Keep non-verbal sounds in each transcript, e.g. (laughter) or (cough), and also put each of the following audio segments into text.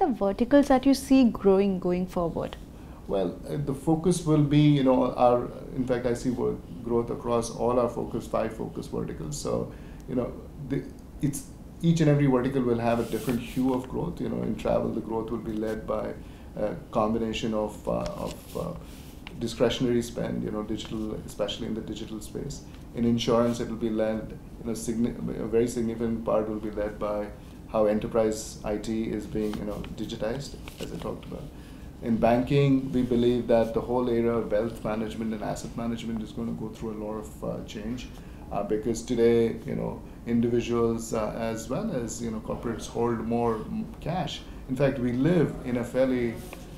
are the verticals that you see growing going forward? Well, uh, the focus will be, you know, our, in fact, I see growth across all our focus, five focus verticals. So, you know, the, it's each and every vertical will have a different hue of growth. You know, in travel, the growth will be led by a combination of, uh, of uh, discretionary spend, you know, digital, especially in the digital space. In insurance, it will be led, you know, a very significant part will be led by how enterprise IT is being you know digitized, as I talked about. In banking, we believe that the whole area of wealth management and asset management is going to go through a lot of uh, change, uh, because today you know individuals uh, as well as you know corporates hold more cash. In fact, we live in a fairly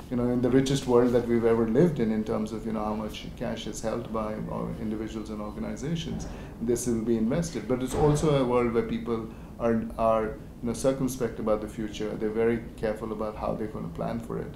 you know, in the richest world that we've ever lived in, in terms of you know how much cash is held by uh, individuals and organizations, this will be invested. But it's also a world where people are are you know, circumspect about the future. They're very careful about how they're going to plan for it.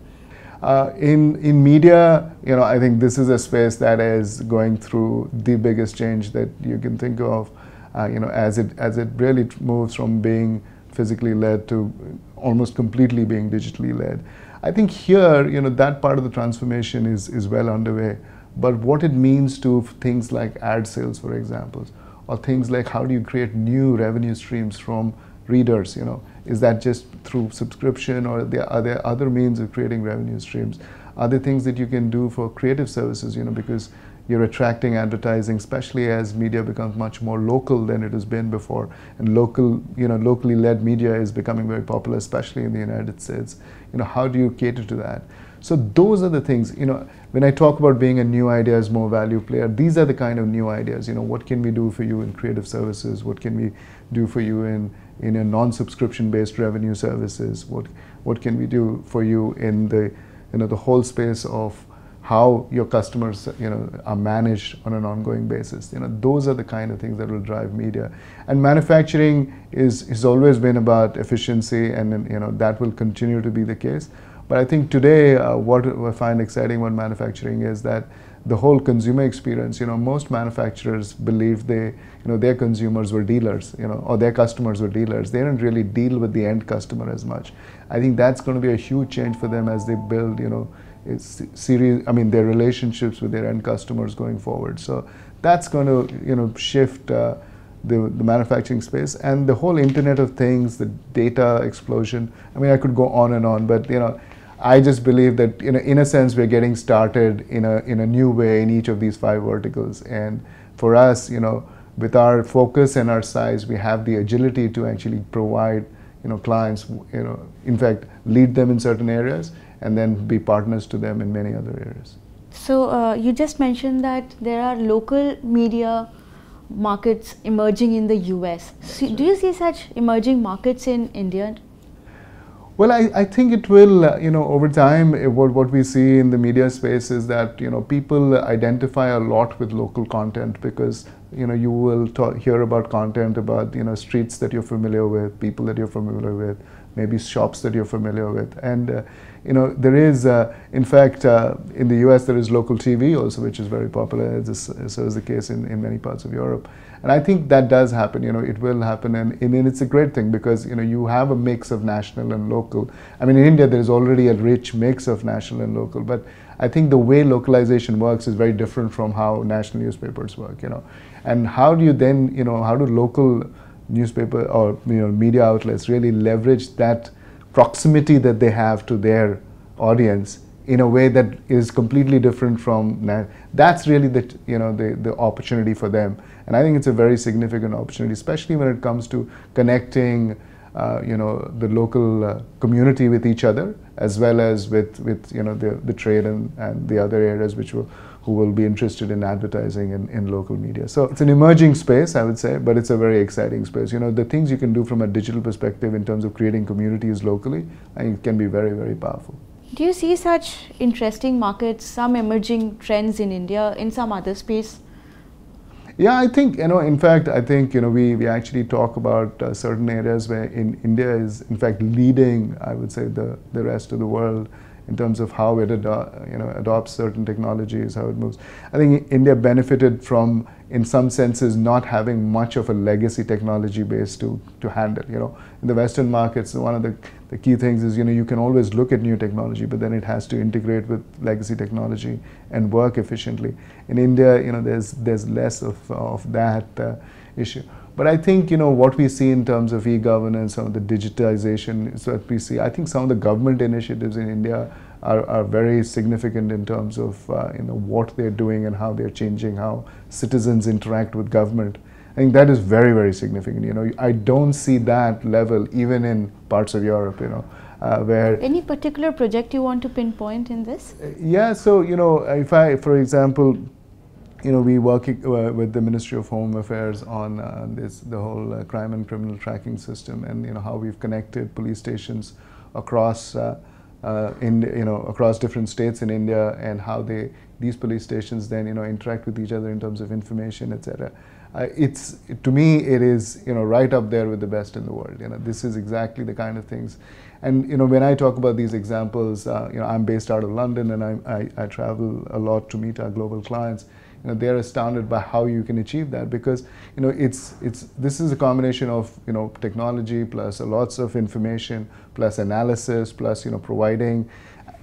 Uh, in in media, you know, I think this is a space that is going through the biggest change that you can think of. Uh, you know, as it as it really moves from being physically led to almost completely being digitally led. I think here, you know, that part of the transformation is is well underway. But what it means to things like ad sales, for example, or things like how do you create new revenue streams from readers, you know, is that just through subscription or are there other means of creating revenue streams? Are there things that you can do for creative services, you know, because you're attracting advertising, especially as media becomes much more local than it has been before. And local, you know, locally led media is becoming very popular, especially in the United States. You know, how do you cater to that? So those are the things, you know, when I talk about being a new ideas, more value player, these are the kind of new ideas, you know, what can we do for you in creative services? What can we do for you in, in your non-subscription based revenue services? What what can we do for you in the you know the whole space of how your customers you know are managed on an ongoing basis you know those are the kind of things that will drive media and manufacturing is has always been about efficiency and you know that will continue to be the case but i think today uh, what i find exciting about manufacturing is that the whole consumer experience. You know, most manufacturers believe they, you know, their consumers were dealers, you know, or their customers were dealers. They didn't really deal with the end customer as much. I think that's going to be a huge change for them as they build, you know, series. I mean, their relationships with their end customers going forward. So that's going to, you know, shift. Uh, the, the, manufacturing space and the whole internet of things the data explosion i mean i could go on and on but you know I just believe that in a, in a sense we're getting started in a in a new way in each of these five verticals. And for us, you know, with our focus and our size, we have the agility to actually provide you know clients you know in fact lead them in certain areas and then be partners to them in many other areas. So uh, you just mentioned that there are local media markets emerging in the US. So do you see such emerging markets in India well, I, I think it will, uh, you know, over time, it, what, what we see in the media space is that, you know, people identify a lot with local content because, you know, you will talk, hear about content about, you know, streets that you're familiar with, people that you're familiar with, maybe shops that you're familiar with. And, uh, you know, there is, uh, in fact, uh, in the US, there is local TV also, which is very popular, as is, so is the case in, in many parts of Europe. And I think that does happen. You know, it will happen, and, and it's a great thing because you know you have a mix of national and local. I mean, in India there is already a rich mix of national and local, but I think the way localization works is very different from how national newspapers work. You know, and how do you then you know how do local newspaper or you know media outlets really leverage that proximity that they have to their audience in a way that is completely different from that's really the you know the, the opportunity for them and I think it's a very significant opportunity, especially when it comes to connecting uh, you know the local uh, community with each other as well as with with you know the, the trade and, and the other areas which will who will be interested in advertising in, in local media so it's an emerging space i would say but it's a very exciting space you know the things you can do from a digital perspective in terms of creating communities locally i think can be very very powerful do you see such interesting markets some emerging trends in india in some other space yeah, I think, you know, in fact, I think, you know, we, we actually talk about uh, certain areas where in India is, in fact, leading, I would say, the, the rest of the world in terms of how it ado- you know, adopts certain technologies, how it moves. I think India benefited from, in some senses, not having much of a legacy technology base to, to handle. You know, in the Western markets, one of the the key things is you know you can always look at new technology but then it has to integrate with legacy technology and work efficiently in india you know there's there's less of of that uh, issue but i think you know what we see in terms of e-governance some of the digitization so that we see i think some of the government initiatives in india are, are very significant in terms of uh, you know what they're doing and how they're changing how citizens interact with government I think that is very, very significant. You know, I don't see that level even in parts of Europe. You know, uh, where any particular project you want to pinpoint in this? Uh, yeah. So you know, if I, for example, you know, we work uh, with the Ministry of Home Affairs on uh, this the whole uh, crime and criminal tracking system, and you know how we've connected police stations across. Uh, in you know across different states in India and how they these police stations then you know interact with each other in terms of information etc uh, it's to me it is you know right up there with the best in the world. You know this is exactly the kind of things, and you know when I talk about these examples, uh, you know I'm based out of London and I, I, I travel a lot to meet our global clients. You know they're astounded by how you can achieve that because you know it's it's this is a combination of you know technology plus lots of information plus analysis plus you know providing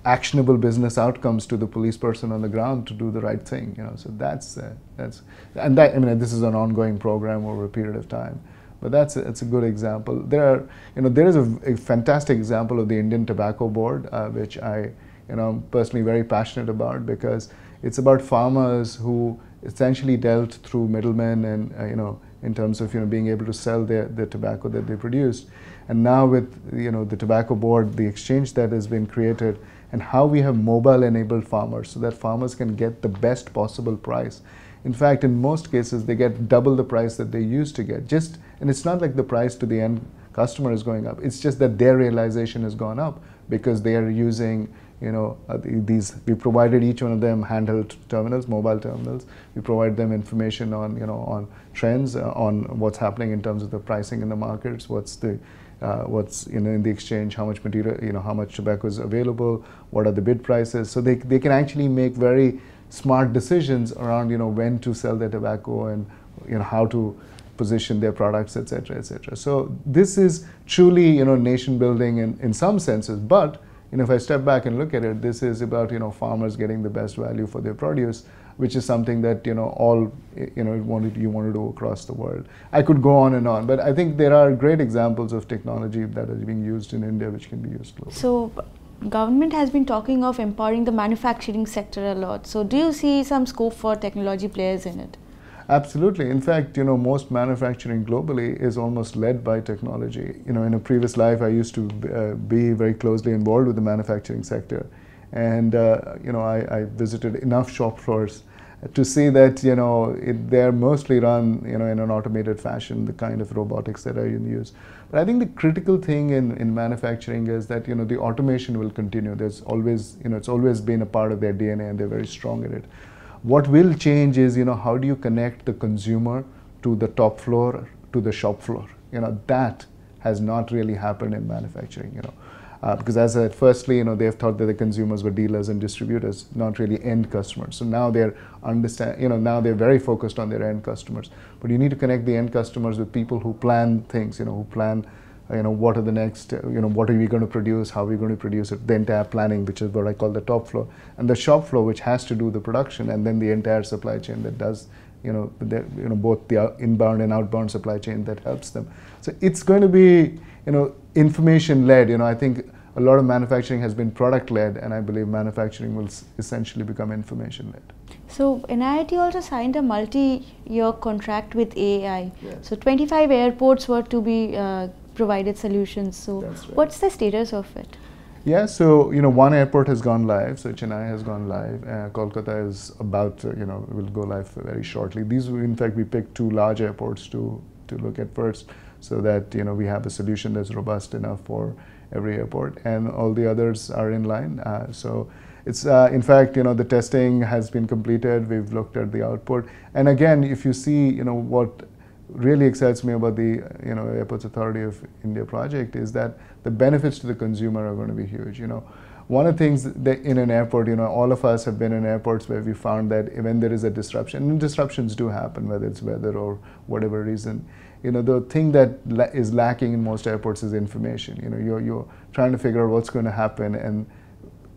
actionable business outcomes to the police person on the ground to do the right thing. You know, so that's uh, that's and that I mean this is an ongoing program over a period of time. But that's a, it's a good example. There are you know there is a, a fantastic example of the Indian Tobacco Board, uh, which I you know am personally very passionate about because it's about farmers who essentially dealt through middlemen and uh, you know in terms of you know being able to sell their, the tobacco that they produced and now with you know the tobacco board the exchange that has been created and how we have mobile enabled farmers so that farmers can get the best possible price. In fact, in most cases, they get double the price that they used to get. Just And it's not like the price to the end customer is going up. It's just that their realization has gone up because they are using, you know, uh, these. We provided each one of them handheld terminals, mobile terminals. We provide them information on, you know, on trends, uh, on what's happening in terms of the pricing in the markets, what's the uh, what's you know, in the exchange, how much material, you know, how much tobacco is available, what are the bid prices. So they, they can actually make very smart decisions around you know when to sell their tobacco and you know how to position their products, etc., etc. So this is truly you know nation building in, in some senses, but you know if I step back and look at it, this is about you know farmers getting the best value for their produce which is something that you know all you know wanted you want to do across the world. I could go on and on, but I think there are great examples of technology that is being used in India which can be used globally. So government has been talking of empowering the manufacturing sector a lot. So do you see some scope for technology players in it? Absolutely. In fact, you know, most manufacturing globally is almost led by technology. You know, in a previous life, I used to uh, be very closely involved with the manufacturing sector. And uh, you know, I, I, visited enough shop floors to see that you know it, they're mostly run you know in an automated fashion the kind of robotics that are in use but i think the critical thing in, in manufacturing is that you know the automation will continue there's always you know it's always been a part of their dna and they're very strong at it what will change is you know how do you connect the consumer to the top floor to the shop floor you know that has not really happened in manufacturing you know uh, because as I said, firstly, you know, they've thought that the consumers were dealers and distributors, not really end customers. So now they're understand, you know, now they're very focused on their end customers. But you need to connect the end customers with people who plan things, you know, who plan, you know, what are the next, uh, you know, what are we going to produce, how are we going to produce it, the entire planning, which is what I call the top floor, and the shop floor, which has to do the production, and then the entire supply chain that does you know, you know both the uh, inbound and outbound supply chain that helps them. So it's going to be you know information led. You know, I think a lot of manufacturing has been product led, and I believe manufacturing will essentially become information led. So NIT also signed a multi-year contract with AI. Yes. So 25 airports were to be uh, provided solutions. So right. what's the status of it? Yeah, so you know, one airport has gone live. So Chennai has gone live. Uh, Kolkata is about, to, you know, will go live very shortly. These, in fact, we picked two large airports to to look at first, so that you know we have a solution that's robust enough for every airport, and all the others are in line. Uh, so. It's, uh, in fact, you know, the testing has been completed. We've looked at the output, and again, if you see, you know, what really excites me about the you know Airports Authority of India project is that the benefits to the consumer are going to be huge. You know, one of the things that in an airport, you know, all of us have been in airports where we found that when there is a disruption, and disruptions do happen, whether it's weather or whatever reason. You know, the thing that la is lacking in most airports is information. You know, you're, you're trying to figure out what's going to happen and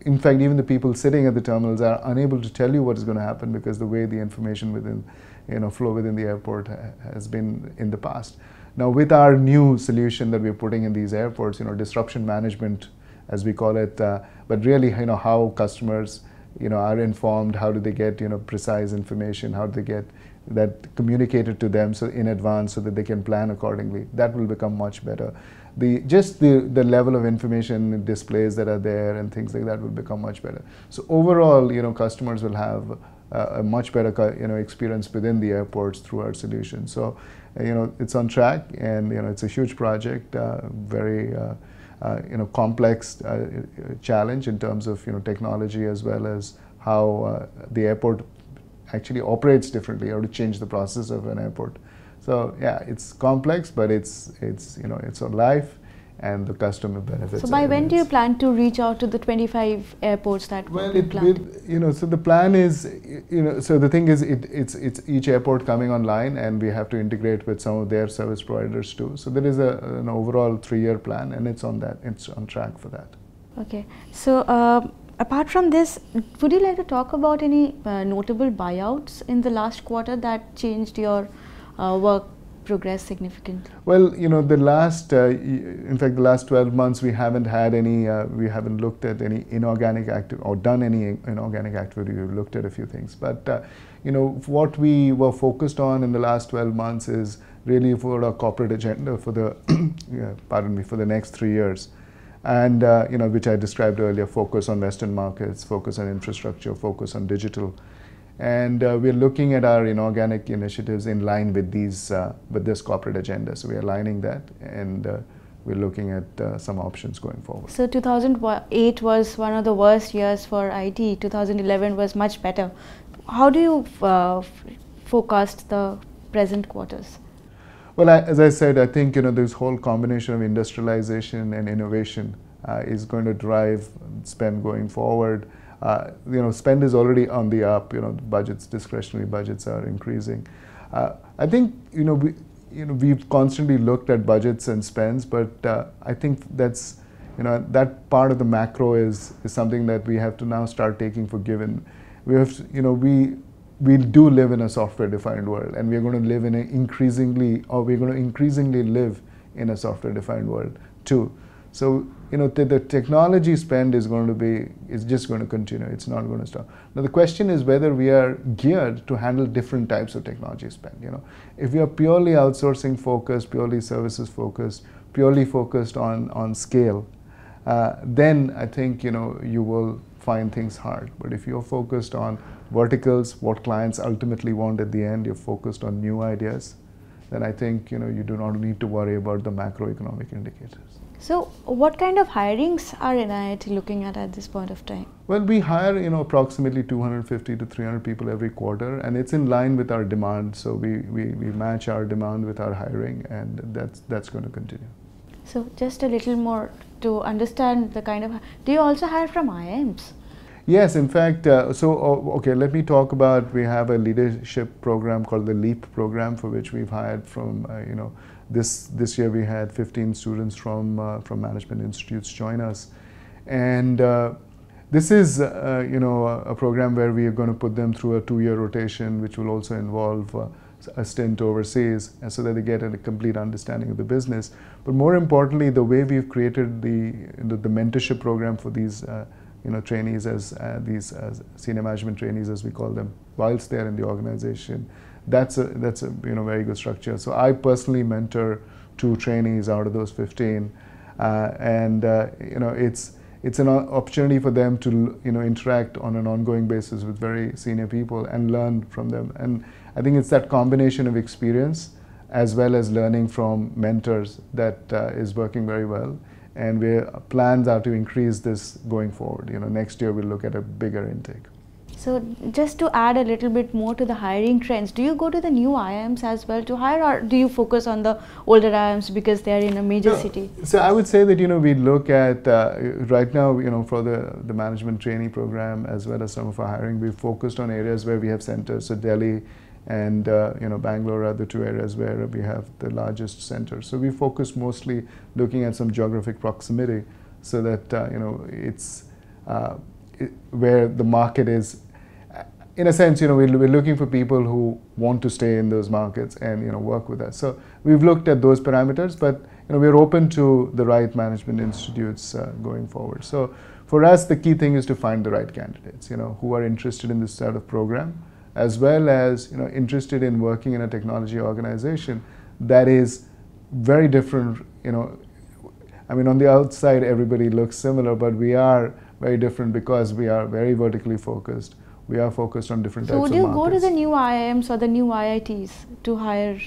in fact, even the people sitting at the terminals are unable to tell you what is going to happen because the way the information within, you know, flow within the airport has been in the past. Now, with our new solution that we're putting in these airports, you know, disruption management, as we call it, uh, but really, you know, how customers, you know, are informed, how do they get, you know, precise information, how do they get that communicated to them so in advance so that they can plan accordingly. That will become much better the just the, the level of information displays that are there and things like that will become much better. So overall, you know, customers will have uh, a much better you know experience within the airports through our solution. So uh, you know, it's on track, and you know, it's a huge project, uh, very. Uh, uh, you know, complex uh, challenge in terms of you know technology as well as how the airport actually operates differently, or to change the process of an airport. So yeah, it's complex, but it's it's you know it's a life, and the customer benefits. So by when do you plan to reach out to the 25 airports that well, will you know, so the plan is, you know, so the thing is, it, it's it's each airport coming online, and we have to integrate with some of their service providers too. So there is a, an overall three-year plan, and it's on that, it's on track for that. Okay, so. Uh, apart from this, would you like to talk about any uh, notable buyouts in the last quarter that changed your uh, work progress significantly? Well, you know, the last, uh, in fact, the last 12 months, we haven't had any, uh, we haven't looked at any inorganic active or done any inorganic activity. We've looked at a few things, but uh, you know, what we were focused on in the last 12 months is really for our corporate agenda for the, (clears throat) yeah, pardon me, for the next three years. And, uh, you know, which I described earlier, focus on Western markets, focus on infrastructure, focus on digital, and uh, we're looking at our inorganic initiatives in line with these uh, with this corporate agenda. So we're aligning that, and uh, we're looking at uh, some options going forward. So 2008 was one of the worst years for IT. 2011 was much better. How do you uh, forecast the present quarters? Well, I, as I said, I think you know this whole combination of industrialization and innovation uh, is going to drive spend going forward uh, you know, spend is already on the up. You know, budgets, discretionary budgets are increasing. Uh, I think you know we, you know we've constantly looked at budgets and spends, but uh, I think that's you know that part of the macro is is something that we have to now start taking for given. We have to, you know we we do live in a software-defined world, and we're going to live in an increasingly, or we're going to increasingly live in a software-defined world too. So you know, the technology spend is going to be, it's just going to continue. It's not going to stop. Now, the question is whether we are geared to handle different types of technology spend. You know, if you are purely outsourcing focused, purely services focused, purely focused on, on scale, uh, then I think, you know, you will find things hard. But if you're focused on verticals, what clients ultimately want at the end, you're focused on new ideas, then I think, you know, you do not need to worry about the macroeconomic indicators. So what kind of hirings are NIIT looking at at this point of time? Well, we hire you know approximately 250 to 300 people every quarter, and it's in line with our demand. So we, we, we match our demand with our hiring, and that's that's going to continue. So just a little more to understand the kind of do you also hire from IIMs? Yes, in fact, uh, so uh, okay, let me talk about we have a leadership program called the LEAP program for which we've hired from uh, you know this, this year we had 15 students from, uh, from management institutes join us. And uh, this is, uh, you know, a, program where we are going to put them through a two-year rotation, which will also involve uh, a stint overseas so that they get a complete understanding of the business. But more importantly, the way we've created the, the, the mentorship program for these uh, you know, trainees as uh, these uh, senior management trainees, as we call them, whilst they're in the organization, that's a that's a you know very good structure. So I personally mentor two trainees out of those 15, uh, and uh, you know it's it's an opportunity for them to you know interact on an ongoing basis with very senior people and learn from them. And I think it's that combination of experience as well as learning from mentors that uh, is working very well. And we plans are to increase this going forward. You know, next year we'll look at a bigger intake. So just to add a little bit more to the hiring trends, do you go to the new IIMs as well to hire or do you focus on the older IIMs because they are in a major no. city? So I would say that, you know, we look at, uh, right now, you know, for the, the management trainee program as well as some of our hiring, we focused on areas where we have centers. So Delhi and, uh, you know, Bangalore are the two areas where we have the largest centers. So we focus mostly looking at some geographic proximity so that, uh, you know, it's, uh, where the market is in a sense, you know, we're, we're looking for people who want to stay in those markets and you know work with us. So we've looked at those parameters, but you know, we're open to the right management institutes uh, going forward. So for us, the key thing is to find the right candidates, you know, who are interested in this sort of program, as well as you know interested in working in a technology organization that is very different. You know, I mean, on the outside, everybody looks similar, but we are very different because we are very vertically focused we are focused on different so types of markets. So would you go to the new IIMs or the new IITs to hire?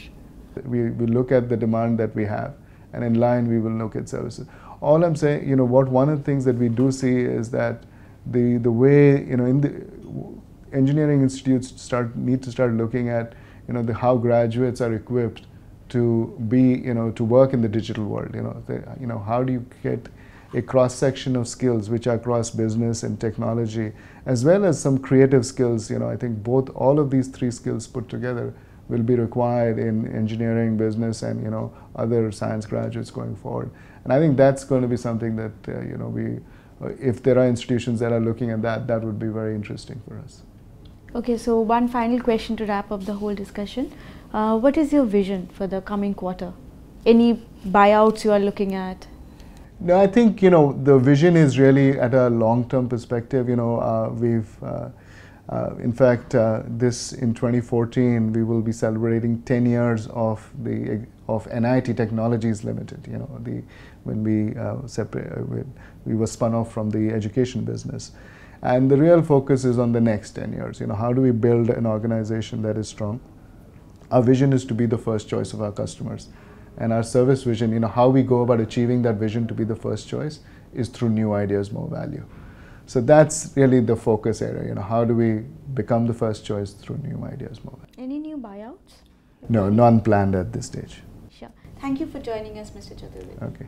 We, we look at the demand that we have and in line we will look at services. All I'm saying, you know, what one of the things that we do see is that the, the way, you know, in the engineering institutes start need to start looking at, you know, the, how graduates are equipped to be, you know, to work in the digital world, you know, the, you know, how do you get a cross section of skills which are cross business and technology, as well as some creative skills. You know, I think both all of these three skills put together will be required in engineering, business, and you know other science graduates going forward. And I think that's going to be something that uh, you know we, uh, if there are institutions that are looking at that, that would be very interesting for us. Okay, so one final question to wrap up the whole discussion. Uh, what is your vision for the coming quarter? Any buyouts you are looking at? No, I think you know the vision is really at a long-term perspective. You know, uh, we've uh, uh, in fact uh, this in 2014 we will be celebrating 10 years of the of NIT Technologies Limited. You know, the when we uh, separate uh, we, we were spun off from the education business. And the real focus is on the next 10 years. You know, how do we build an organization that is strong? Our vision is to be the first choice of our customers and our service vision, you know, how we go about achieving that vision to be the first choice is through new ideas, more value. So that's really the focus area, you know, how do we become the first choice through new ideas, more value. Any new buyouts? No, none planned at this stage. Sure. Thank you for joining us, Mr. Chaturvedi. Okay.